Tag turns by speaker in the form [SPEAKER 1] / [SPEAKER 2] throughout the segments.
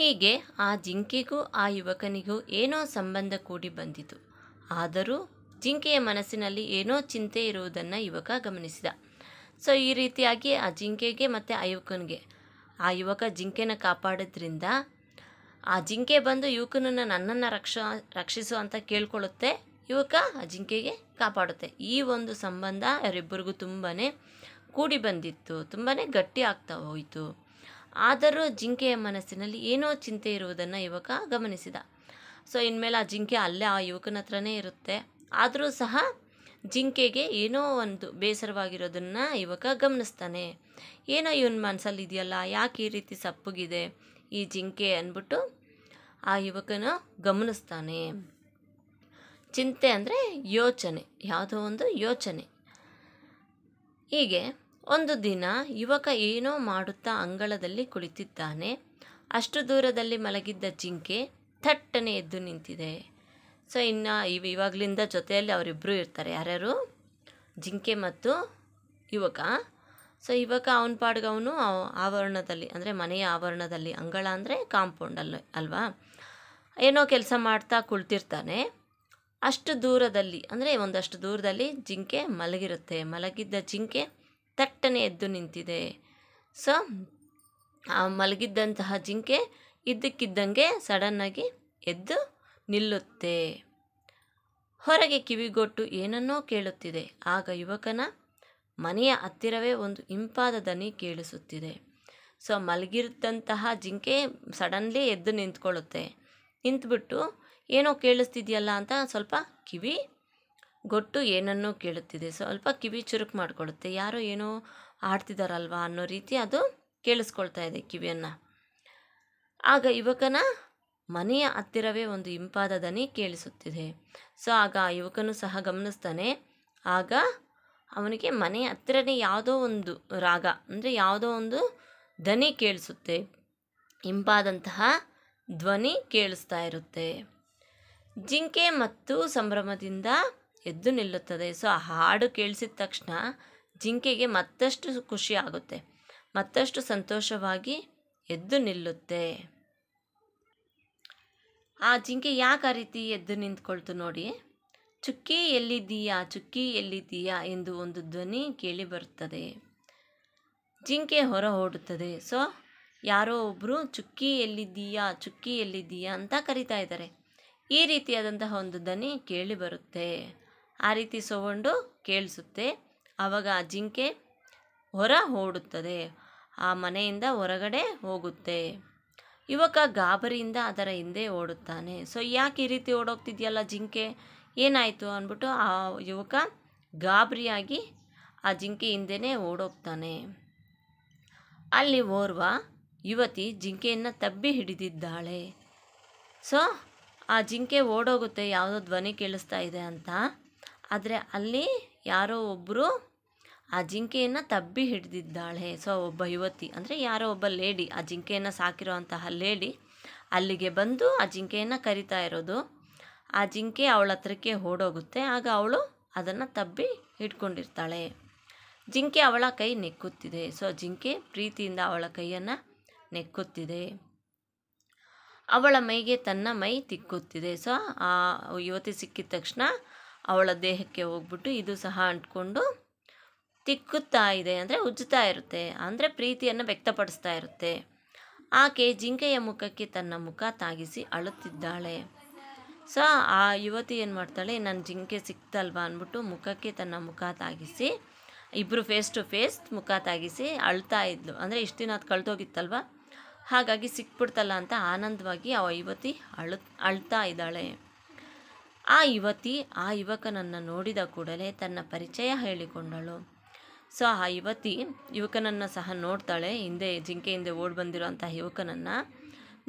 [SPEAKER 1] ಹೀಗೆ ಆ ಜಿಂಕೆಗೂ ಆ ಯುವಕನಿಗೂ ಏನೋ ಸಂಬಂಧ ಕೂಡಿ ಬಂದಿತು ಆದರೂ ಜಿಂಕೆಯ ಮನಸ್ಸಿನಲ್ಲಿ ಏನೋ ಚಿಂತೆ ಇರುವುದನ್ನು ಯುವಕ ಗಮನಿಸಿದ ಸೊ ಈ ರೀತಿಯಾಗಿ ಆ ಜಿಂಕೆಗೆ ಮತ್ತು ಆ ಯುವಕನಿಗೆ ಆ ಯುವಕ ಜಿಂಕೆನ ಕಾಪಾಡೋದ್ರಿಂದ ಆ ಜಿಂಕೆ ಬಂದು ಯುವಕನನ್ನು ನನ್ನನ್ನು ರಕ್ಷ ರಕ್ಷಿಸು ಅಂತ ಕೇಳ್ಕೊಳ್ಳುತ್ತೆ ಯುವಕ ಆ ಜಿಂಕೆಗೆ ಕಾಪಾಡುತ್ತೆ ಈ ಒಂದು ಸಂಬಂಧ ಅವರಿಬ್ಬರಿಗೂ ತುಂಬಾ ಕೂಡಿ ಬಂದಿತ್ತು ತುಂಬಾ ಗಟ್ಟಿ ಆಗ್ತಾ ಹೋಯಿತು ಆದರೂ ಜಿಂಕೆಯ ಮನಸ್ಸಿನಲ್ಲಿ ಏನೋ ಚಿಂತೆ ಇರುವುದನ್ನು ಯುವಕ ಗಮನಿಸಿದ ಸೊ ಇನ್ಮೇಲೆ ಆ ಜಿಂಕೆ ಅಲ್ಲೇ ಆ ಯುವಕನ ಹತ್ರನೇ ಇರುತ್ತೆ ಆದರೂ ಸಹ ಜಿಂಕೆಗೆ ಏನೋ ಒಂದು ಬೇಸರವಾಗಿರೋದನ್ನು ಯುವಕ ಗಮನಿಸ್ತಾನೆ ಏನೋ ಇವನ ಮನಸ್ಸಲ್ಲಿ ಇದೆಯಲ್ಲ ಯಾಕೆ ಈ ರೀತಿ ಸಪ್ಪಗಿದೆ ಈ ಜಿಂಕೆ ಅಂದ್ಬಿಟ್ಟು ಆ ಯುವಕನ ಗಮನಿಸ್ತಾನೆ ಚಿಂತೆ ಅಂದರೆ ಯೋಚನೆ ಯಾವುದೋ ಒಂದು ಯೋಚನೆ ಹೀಗೆ ಒಂದು ದಿನ ಯುವಕ ಏನೋ ಮಾಡುತ್ತಾ ಅಂಗಳದಲ್ಲಿ ಕುಳಿತಿದ್ದಾನೆ ಅಷ್ಟು ದೂರದಲ್ಲಿ ಮಲಗಿದ್ದ ಜಿಂಕೆ ಥಟ್ಟನೆ ಎದ್ದು ನಿಂತಿದೆ ಸೊ ಇನ್ನು ಇವ ಇವಾಗಲಿಂದ ಜೊತೆಯಲ್ಲಿ ಅವರಿಬ್ಬರು ಇರ್ತಾರೆ ಯಾರ್ಯಾರು ಜಿಂಕೆ ಮತ್ತು ಯುವಕ ಸೊ ಯುವಕ ಅವನ ಪಾಡ್ಗವನು ಆವರಣದಲ್ಲಿ ಅಂದರೆ ಮನೆಯ ಆವರಣದಲ್ಲಿ ಅಂಗಳ ಅಂದರೆ ಕಾಂಪೌಂಡಲ್ಲಿ ಅಲ್ವಾ ಏನೋ ಕೆಲಸ ಮಾಡ್ತಾ ಕುಳಿತಿರ್ತಾನೆ ಅಷ್ಟು ದೂರದಲ್ಲಿ ಅಂದರೆ ಒಂದಷ್ಟು ದೂರದಲ್ಲಿ ಜಿಂಕೆ ಮಲಗಿರುತ್ತೆ ಮಲಗಿದ್ದ ಜಿಂಕೆ ಥಟ್ಟನೆ ಎದ್ದು ನಿಂತಿದೆ ಸೊ ಆ ಮಲಗಿದ್ದಂತಹ ಜಿಂಕೆ ಇದ್ದಕ್ಕಿದ್ದಂಗೆ ಸಡನ್ನಾಗಿ ಎದ್ದು ನಿಲ್ಲುತ್ತೆ ಹೊರಗೆ ಕಿವಿಗೊಟ್ಟು ಏನನ್ನೋ ಕೇಳುತ್ತಿದೆ ಆಗ ಯುವಕನ ಮನೆಯ ಹತ್ತಿರವೇ ಒಂದು ಇಂಪಾದ ದನಿ ಕೇಳಿಸುತ್ತಿದೆ ಸೊ ಮಲಗಿದ್ದಂತಹ ಜಿಂಕೆ ಸಡನ್ಲಿ ಎದ್ದು ನಿಂತ್ಕೊಳ್ಳುತ್ತೆ ನಿಂತ್ಬಿಟ್ಟು ಏನೋ ಕೇಳಿಸ್ತಿದೆಯಲ್ಲ ಅಂತ ಸ್ವಲ್ಪ ಕಿವಿ ಗೊಟ್ಟು ಏನನ್ನೂ ಕೇಳುತ್ತಿದೆ ಸ್ವಲ್ಪ ಕಿವಿ ಚುರುಕು ಮಾಡಿಕೊಳ್ಳುತ್ತೆ ಯಾರೋ ಏನೋ ಆಡ್ತಿದ್ದಾರಲ್ವಾ ಅನ್ನೋ ರೀತಿ ಅದು ಕೇಳಿಸ್ಕೊಳ್ತಾ ಇದೆ ಕಿವಿಯನ್ನು ಆಗ ಯುವಕನ ಮನೆಯ ಹತ್ತಿರವೇ ಒಂದು ಇಂಪಾದ ದನಿ ಕೇಳಿಸುತ್ತಿದೆ ಸೊ ಆಗ ಆ ಯುವಕನು ಸಹ ಗಮನಿಸ್ತಾನೆ ಆಗ ಅವನಿಗೆ ಮನೆಯ ಹತ್ತಿರನೇ ಯಾವುದೋ ಒಂದು ರಾಗ ಅಂದರೆ ಯಾವುದೋ ಒಂದು ದನಿ ಕೇಳಿಸುತ್ತೆ ಇಂಪಾದಂತಹ ಧ್ವನಿ ಕೇಳಿಸ್ತಾ ಇರುತ್ತೆ ಜಿಂಕೆ ಮತ್ತು ಸಂಭ್ರಮದಿಂದ ಎದ್ದು ನಿಲ್ಲುತ್ತದೆ ಸೊ ಆ ಹಾಡು ಕೇಳಿಸಿದ ತಕ್ಷಣ ಜಿಂಕೆಗೆ ಮತ್ತಷ್ಟು ಖುಷಿ ಆಗುತ್ತೆ ಮತ್ತಷ್ಟು ಸಂತೋಷವಾಗಿ ಎದ್ದು ನಿಲ್ಲುತ್ತೆ ಆ ಜಿಂಕೆ ಯಾಕೆ ಆ ರೀತಿ ಎದ್ದು ನಿಂತ್ಕೊಳ್ತು ನೋಡಿ ಚುಕ್ಕಿ ಎಲ್ಲಿದ್ದೀಯಾ ಚುಕ್ಕಿ ಎಲ್ಲಿದ್ದೀಯಾ ಎಂದು ಒಂದು ಧ್ವನಿ ಕೇಳಿ ಬರುತ್ತದೆ ಜಿಂಕೆ ಹೊರ ಓಡುತ್ತದೆ ಸೊ ಯಾರೋ ಒಬ್ಬರು ಚುಕ್ಕಿ ಎಲ್ಲಿದ್ದೀಯಾ ಚುಕ್ಕಿ ಎಲ್ಲಿದ್ದೀಯಾ ಅಂತ ಕರಿತಾ ಇದ್ದಾರೆ ಈ ರೀತಿಯಾದಂತಹ ಒಂದು ಧ್ವನಿ ಕೇಳಿ ಬರುತ್ತೆ ಆ ರೀತಿ ಸೊಗೊಂಡು ಕೇಳಿಸುತ್ತೆ ಆವಾಗ ಆ ಜಿಂಕೆ ಹೊರ ಓಡುತ್ತದೆ ಆ ಮನೆಯಿಂದ ಹೊರಗಡೆ ಹೋಗುತ್ತೆ ಯುವಕ ಗಾಬರಿಯಿಂದ ಅದರ ಹಿಂದೆ ಓಡುತ್ತಾನೆ ಸೊ ಯಾಕೆ ಈ ರೀತಿ ಓಡೋಗ್ತಿದೆಯಲ್ಲ ಜಿಂಕೆ ಏನಾಯಿತು ಅಂದ್ಬಿಟ್ಟು ಆ ಯುವಕ ಗಾಬರಿಯಾಗಿ ಆ ಜಿಂಕೆ ಹಿಂದೆನೇ ಓಡೋಗ್ತಾನೆ ಅಲ್ಲಿ ಓರ್ವ ಯುವತಿ ಜಿಂಕೆಯನ್ನು ತಬ್ಬಿ ಹಿಡಿದಿದ್ದಾಳೆ ಸೊ ಆ ಜಿಂಕೆ ಓಡೋಗುತ್ತೆ ಯಾವುದೋ ಧ್ವನಿ ಕೇಳಿಸ್ತಾ ಇದೆ ಅಂತ ಆದರೆ ಅಲ್ಲಿ ಯಾರೋ ಒಬ್ಬರು ಆ ಜಿಂಕೆಯನ್ನು ತಬ್ಬಿ ಹಿಡಿದಿದ್ದಾಳೆ ಸೊ ಒಬ್ಬ ಯುವತಿ ಅಂದರೆ ಯಾರೋ ಒಬ್ಬ ಲೇಡಿ ಆ ಜಿಂಕೆಯನ್ನು ಸಾಕಿರುವಂತಹ ಲೇಡಿ ಅಲ್ಲಿಗೆ ಬಂದು ಆ ಜಿಂಕೆಯನ್ನು ಕರಿತಾ ಇರೋದು ಆ ಜಿಂಕೆ ಅವಳ ಹತ್ರಕ್ಕೆ ಓಡೋಗುತ್ತೆ ಆಗ ಅವಳು ಅದನ್ನು ತಬ್ಬಿ ಹಿಡ್ಕೊಂಡಿರ್ತಾಳೆ ಜಿಂಕೆ ಅವಳ ಕೈ ನೆಕ್ಕುತ್ತಿದೆ ಸೊ ಜಿಂಕೆ ಪ್ರೀತಿಯಿಂದ ಅವಳ ಕೈಯನ್ನು ನೆಕ್ಕುತ್ತಿದೆ ಅವಳ ಮೈಗೆ ತನ್ನ ಮೈ ತಿಕ್ಕುತ್ತಿದೆ ಸೊ ಆ ಯುವತಿ ಸಿಕ್ಕಿದ ತಕ್ಷಣ ಅವಳ ದೇಹಕ್ಕೆ ಹೋಗ್ಬಿಟ್ಟು ಇದು ಸಹ ಅಂಟ್ಕೊಂಡು ತಿಕ್ಕುತ್ತಾ ಇದೆ ಅಂದರೆ ಉಜ್ಜುತ್ತಾ ಇರುತ್ತೆ ಅಂದರೆ ಪ್ರೀತಿಯನ್ನು ವ್ಯಕ್ತಪಡಿಸ್ತಾ ಇರುತ್ತೆ ಆಕೆ ಜಿಂಕೆಯ ಮುಖಕ್ಕೆ ತನ್ನ ಮುಖ ತಾಗಿಸಿ ಅಳುತ್ತಿದ್ದಾಳೆ ಸೊ ಆ ಯುವತಿ ಏನು ಮಾಡ್ತಾಳೆ ನನ್ನ ಜಿಂಕೆ ಸಿಕ್ತಲ್ವ ಅಂದ್ಬಿಟ್ಟು ಮುಖಕ್ಕೆ ತನ್ನ ಮುಖ ತಾಗಿಸಿ ಇಬ್ಬರು ಫೇಸ್ ಟು ಫೇಸ್ ಮುಖ ತಾಗಿಸಿ ಅಳ್ತಾ ಇದ್ಲು ಅಂದರೆ ಇಷ್ಟು ದಿನ ಅದು ಕಳೆದೋಗಿತ್ತಲ್ವ ಹಾಗಾಗಿ ಸಿಕ್ಬಿಡ್ತಲ್ಲ ಅಂತ ಆನಂದವಾಗಿ ಆ ಯುವತಿ ಅಳು ಅಳ್ತಾ ಇದ್ದಾಳೆ ಆ ಯುವತಿ ಆ ಯುವಕನನ್ನು ನೋಡಿದ ಕೂಡಲೇ ತನ್ನ ಪರಿಚಯ ಹೇಳಿಕೊಂಡಳು ಸೊ ಆ ಯುವತಿ ಯುವಕನನ್ನು ಸಹ ನೋಡ್ತಾಳೆ ಹಿಂದೆ ಜಿಂಕೆ ಹಿಂದೆ ಓಡಿ ಬಂದಿರುವಂಥ ಯುವಕನನ್ನು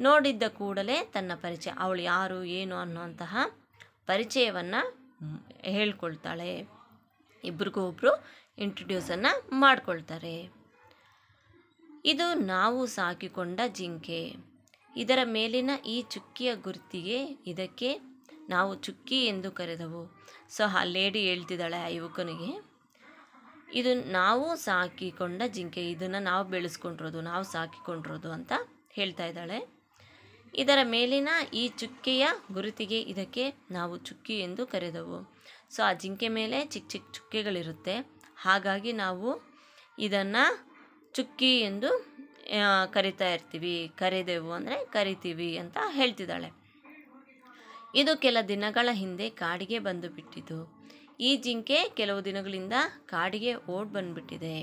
[SPEAKER 1] ನೋಡಿದ್ದ ಕೂಡಲೇ ತನ್ನ ಪರಿಚಯ ಅವಳು ಯಾರು ಏನು ಅನ್ನುವಂತಹ ಪರಿಚಯವನ್ನು ಹೇಳ್ಕೊಳ್ತಾಳೆ ಇಬ್ರಿಗೂ ಒಬ್ಬರು ಇಂಟ್ರೊಡ್ಯೂಸನ್ನು ಮಾಡಿಕೊಳ್ತಾರೆ ಇದು ನಾವು ಸಾಕಿಕೊಂಡ ಜಿಂಕೆ ಇದರ ಮೇಲಿನ ಈ ಚುಕ್ಕಿಯ ಗುರುತಿಗೆ ಇದಕ್ಕೆ ನಾವು ಚುಕ್ಕಿ ಎಂದು ಕರೆದವು ಸೊ ಆ ಲೇಡಿ ಹೇಳ್ತಿದ್ದಾಳೆ ಆ ಯುವಕನಿಗೆ ಇದು ನಾವು ಸಾಕಿಕೊಂಡ ಜಿಂಕೆ ಇದನ್ನು ನಾವು ಬೆಳೆಸ್ಕೊಂಡಿರೋದು ನಾವು ಸಾಕಿಕೊಂಡಿರೋದು ಅಂತ ಹೇಳ್ತಾ ಇದ್ದಾಳೆ ಇದರ ಮೇಲಿನ ಈ ಚುಕ್ಕೆಯ ಗುರುತಿಗೆ ಇದಕ್ಕೆ ನಾವು ಚುಕ್ಕಿ ಎಂದು ಕರೆದವು ಸೊ ಆ ಜಿಂಕೆ ಮೇಲೆ ಚಿಕ್ಕ ಚಿಕ್ಕ ಚುಕ್ಕೆಗಳಿರುತ್ತೆ ಹಾಗಾಗಿ ನಾವು ಇದನ್ನು ಚುಕ್ಕಿ ಎಂದು ಕರಿತಾ ಇರ್ತೀವಿ ಕರೆದೆವು ಅಂದರೆ ಕರಿತೀವಿ ಅಂತ ಹೇಳ್ತಿದ್ದಾಳೆ ಇದು ಕೆಲ ದಿನಗಳ ಹಿಂದೆ ಕಾಡಿಗೆ ಬಂದು ಬಿಟ್ಟಿತು ಈ ಜಿಂಕೆ ಕೆಲವು ದಿನಗಳಿಂದ ಕಾಡಿಗೆ ಓಡ್ ಬಂದುಬಿಟ್ಟಿದೆ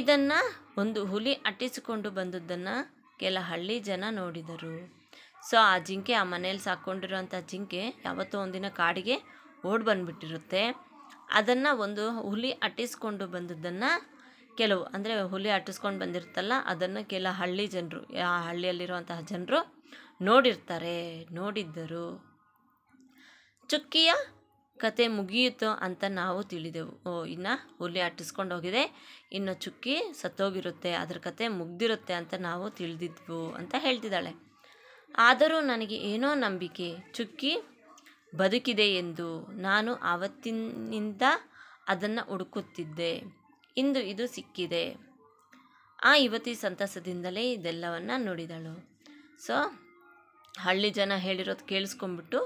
[SPEAKER 1] ಇದನ್ನು ಒಂದು ಹುಲಿ ಅಟ್ಟಿಸಿಕೊಂಡು ಬಂದದ್ದನ್ನು ಕೆಲ ಹಳ್ಳಿ ಜನ ನೋಡಿದರು ಸೊ ಆ ಜಿಂಕೆ ಆ ಮನೇಲಿ ಸಾಕ್ಕೊಂಡಿರುವಂಥ ಜಿಂಕೆ ಯಾವತ್ತೋ ಒಂದಿನ ಕಾಡಿಗೆ ಓಡ್ ಬಂದುಬಿಟ್ಟಿರುತ್ತೆ ಅದನ್ನು ಒಂದು ಹುಲಿ ಅಟ್ಟಿಸ್ಕೊಂಡು ಬಂದದ್ದನ್ನು ಕೆಲವು ಅಂದರೆ ಹುಲಿ ಅಟ್ಟಿಸ್ಕೊಂಡು ಬಂದಿರುತ್ತಲ್ಲ ಅದನ್ನು ಕೆಲ ಹಳ್ಳಿ ಜನರು ಆ ಹಳ್ಳಿಯಲ್ಲಿರುವಂತಹ ಜನರು ನೋಡಿರ್ತಾರೆ ನೋಡಿದ್ದರು ಚುಕ್ಕಿಯ ಕತೆ ಮುಗಿಯಿತು ಅಂತ ನಾವು ತಿಳಿದೆವು ಇನ್ನು ಹುಲಿ ಅಟ್ಟಿಸ್ಕೊಂಡು ಹೋಗಿದೆ ಇನ್ನು ಚುಕ್ಕಿ ಸತ್ತೋಗಿರುತ್ತೆ ಅದರ ಕತೆ ಮುಗ್ದಿರುತ್ತೆ ಅಂತ ನಾವು ತಿಳಿದಿದ್ವು ಅಂತ ಹೇಳ್ತಿದ್ದಾಳೆ ಆದರೂ ನನಗೆ ಏನೋ ನಂಬಿಕೆ ಚುಕ್ಕಿ ಬದುಕಿದೆ ಎಂದು ನಾನು ಆವತ್ತಿನಿಂದ ಅದನ್ನು ಹುಡುಕುತ್ತಿದ್ದೆ ಇಂದು ಇದು ಸಿಕ್ಕಿದೆ ಆ ಯುವತಿ ಸಂತಸದಿಂದಲೇ ಇದೆಲ್ಲವನ್ನು ನೋಡಿದಳು ಸೊ ಹಳ್ಳಿ ಜನ ಹೇಳಿರೋದು ಕೇಳಿಸ್ಕೊಂಬಿಟ್ಟು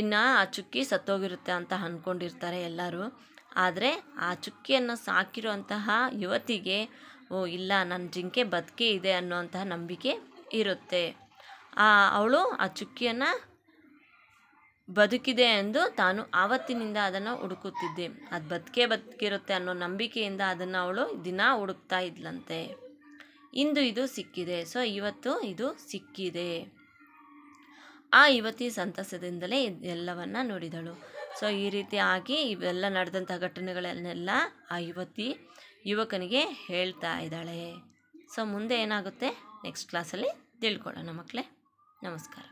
[SPEAKER 1] ಇನ್ನು ಆ ಚುಕ್ಕಿ ಸತ್ತೋಗಿರುತ್ತೆ ಅಂತ ಅಂದ್ಕೊಂಡಿರ್ತಾರೆ ಎಲ್ಲರೂ ಆದರೆ ಆ ಚುಕ್ಕಿಯನ್ನು ಅಂತಹ ಯುವತಿಗೆ ಓ ಇಲ್ಲ ನನ್ನ ಜಿಂಕೆ ಬದುಕೆ ಇದೆ ಅನ್ನುವಂತಹ ನಂಬಿಕೆ ಇರುತ್ತೆ ಅವಳು ಆ ಚುಕ್ಕಿಯನ್ನು ಬದುಕಿದೆ ಎಂದು ತಾನು ಆವತ್ತಿನಿಂದ ಅದನ್ನು ಹುಡುಕುತ್ತಿದ್ದೆ ಅದು ಬದುಕೇ ಬದುಕಿರುತ್ತೆ ಅನ್ನೋ ನಂಬಿಕೆಯಿಂದ ಅದನ್ನು ಅವಳು ದಿನ ಹುಡುಕ್ತಾ ಇದ್ಲಂತೆ ಇಂದು ಇದು ಸಿಕ್ಕಿದೆ ಸೊ ಇವತ್ತು ಇದು ಸಿಕ್ಕಿದೆ ಆ ಯುವತಿ ಸಂತಸದಿಂದಲೇ ಎಲ್ಲವನ್ನ ನೋಡಿದಳು ಸೊ ಈ ರೀತಿ ಆಗಿ ಇವೆಲ್ಲ ನಡೆದಂಥ ಘಟನೆಗಳನ್ನೆಲ್ಲ ಆ ಯುವತಿ ಯುವಕನಿಗೆ ಹೇಳ್ತಾ ಇದ್ದಾಳೆ ಸೊ ಮುಂದೆ ಏನಾಗುತ್ತೆ ನೆಕ್ಸ್ಟ್ ಕ್ಲಾಸಲ್ಲಿ ತಿಳ್ಕೊಳ್ಳೋಣ ಮಕ್ಕಳೇ ನಮಸ್ಕಾರ